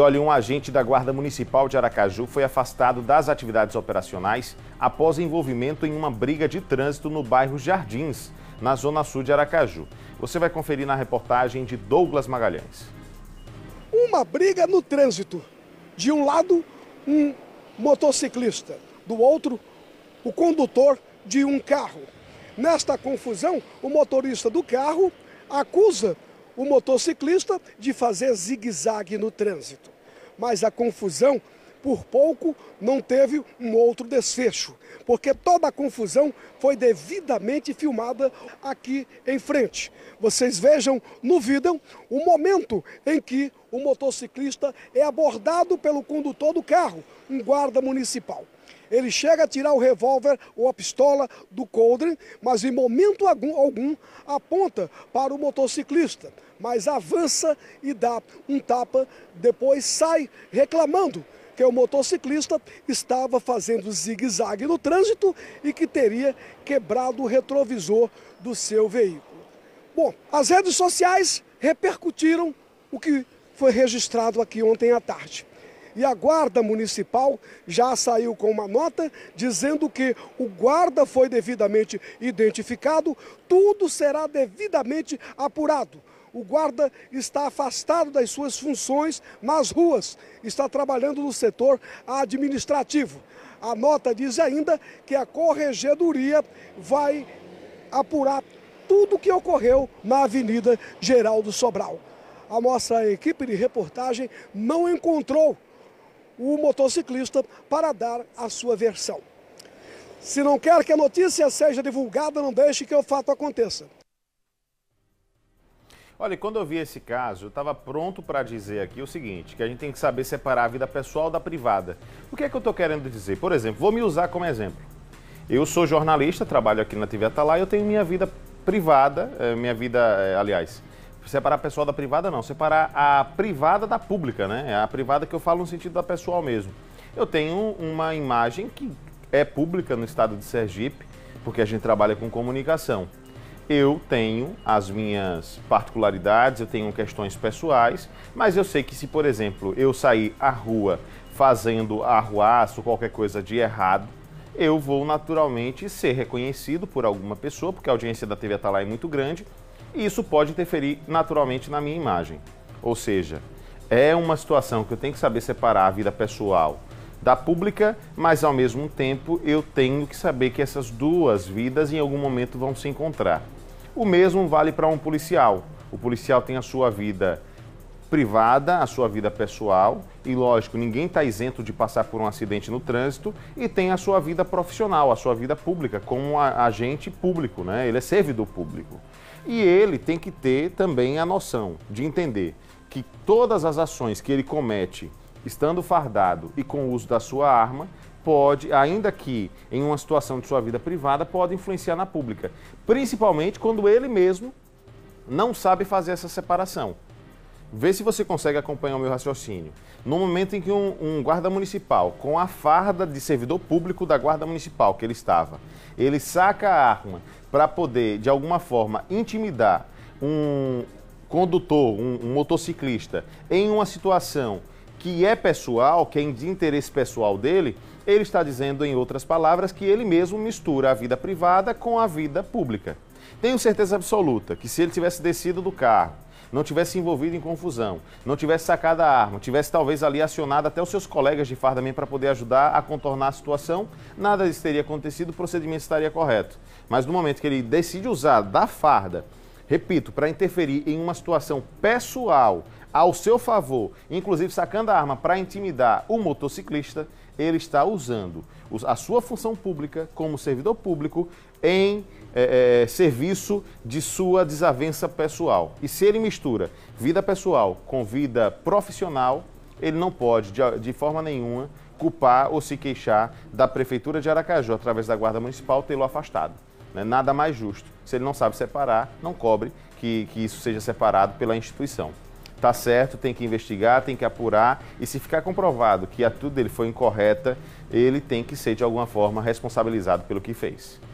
Olha, um agente da Guarda Municipal de Aracaju foi afastado das atividades operacionais após envolvimento em uma briga de trânsito no bairro Jardins, na zona sul de Aracaju. Você vai conferir na reportagem de Douglas Magalhães. Uma briga no trânsito. De um lado, um motociclista, do outro, o condutor de um carro. Nesta confusão, o motorista do carro acusa o motociclista de fazer zigue-zague no trânsito. Mas a confusão, por pouco, não teve um outro desfecho, porque toda a confusão foi devidamente filmada aqui em frente. Vocês vejam no vídeo o momento em que o motociclista é abordado pelo condutor do carro, um guarda municipal. Ele chega a tirar o revólver ou a pistola do coldre, mas em momento algum, algum aponta para o motociclista. Mas avança e dá um tapa, depois sai reclamando que o motociclista estava fazendo zigue-zague no trânsito e que teria quebrado o retrovisor do seu veículo. Bom, as redes sociais repercutiram o que foi registrado aqui ontem à tarde. E a Guarda Municipal já saiu com uma nota dizendo que o guarda foi devidamente identificado, tudo será devidamente apurado. O guarda está afastado das suas funções nas ruas, está trabalhando no setor administrativo. A nota diz ainda que a corregedoria vai apurar tudo o que ocorreu na Avenida Geraldo Sobral. A nossa equipe de reportagem não encontrou o motociclista para dar a sua versão. Se não quer que a notícia seja divulgada, não deixe que o fato aconteça. Olha, quando eu vi esse caso, eu estava pronto para dizer aqui o seguinte, que a gente tem que saber separar a vida pessoal da privada. O que é que eu estou querendo dizer? Por exemplo, vou me usar como exemplo. Eu sou jornalista, trabalho aqui na TV Atalá e eu tenho minha vida privada, eh, minha vida, eh, aliás, separar a pessoal da privada, não. Separar a privada da pública, né? É a privada que eu falo no sentido da pessoal mesmo. Eu tenho uma imagem que é pública no estado de Sergipe, porque a gente trabalha com comunicação. Eu tenho as minhas particularidades, eu tenho questões pessoais, mas eu sei que se, por exemplo, eu sair à rua fazendo arruaço, qualquer coisa de errado, eu vou naturalmente ser reconhecido por alguma pessoa, porque a audiência da TV está lá é muito grande, e isso pode interferir naturalmente na minha imagem. Ou seja, é uma situação que eu tenho que saber separar a vida pessoal da pública, mas ao mesmo tempo eu tenho que saber que essas duas vidas em algum momento vão se encontrar. O mesmo vale para um policial. O policial tem a sua vida privada, a sua vida pessoal, e lógico, ninguém está isento de passar por um acidente no trânsito, e tem a sua vida profissional, a sua vida pública, como agente público, né? Ele é servidor público. E ele tem que ter também a noção de entender que todas as ações que ele comete estando fardado e com o uso da sua arma, pode, ainda que em uma situação de sua vida privada, pode influenciar na pública, principalmente quando ele mesmo não sabe fazer essa separação. Vê se você consegue acompanhar o meu raciocínio. No momento em que um, um, guarda municipal, com a farda de servidor público da guarda municipal que ele estava, ele saca a arma para poder, de alguma forma, intimidar um condutor, um, um motociclista, em uma situação que é pessoal, que é de interesse pessoal dele, ele está dizendo, em outras palavras, que ele mesmo mistura a vida privada com a vida pública. Tenho certeza absoluta que se ele tivesse descido do carro, não tivesse envolvido em confusão, não tivesse sacado a arma, tivesse talvez ali acionado até os seus colegas de fardamento para poder ajudar a contornar a situação, nada disso teria acontecido, o procedimento estaria correto. Mas no momento que ele decide usar da farda, repito, para interferir em uma situação pessoal ao seu favor, inclusive sacando a arma para intimidar o motociclista, ele está usando a sua função pública como servidor público em é, é, serviço de sua desavença pessoal. E se ele mistura vida pessoal com vida profissional, ele não pode, de, de forma nenhuma, culpar ou se queixar da Prefeitura de Aracaju, através da Guarda Municipal, tê-lo afastado. Né? Nada mais justo. Se ele não sabe separar, não cobre que, que isso seja separado pela instituição está certo, tem que investigar, tem que apurar e se ficar comprovado que a tudo dele foi incorreta, ele tem que ser de alguma forma responsabilizado pelo que fez.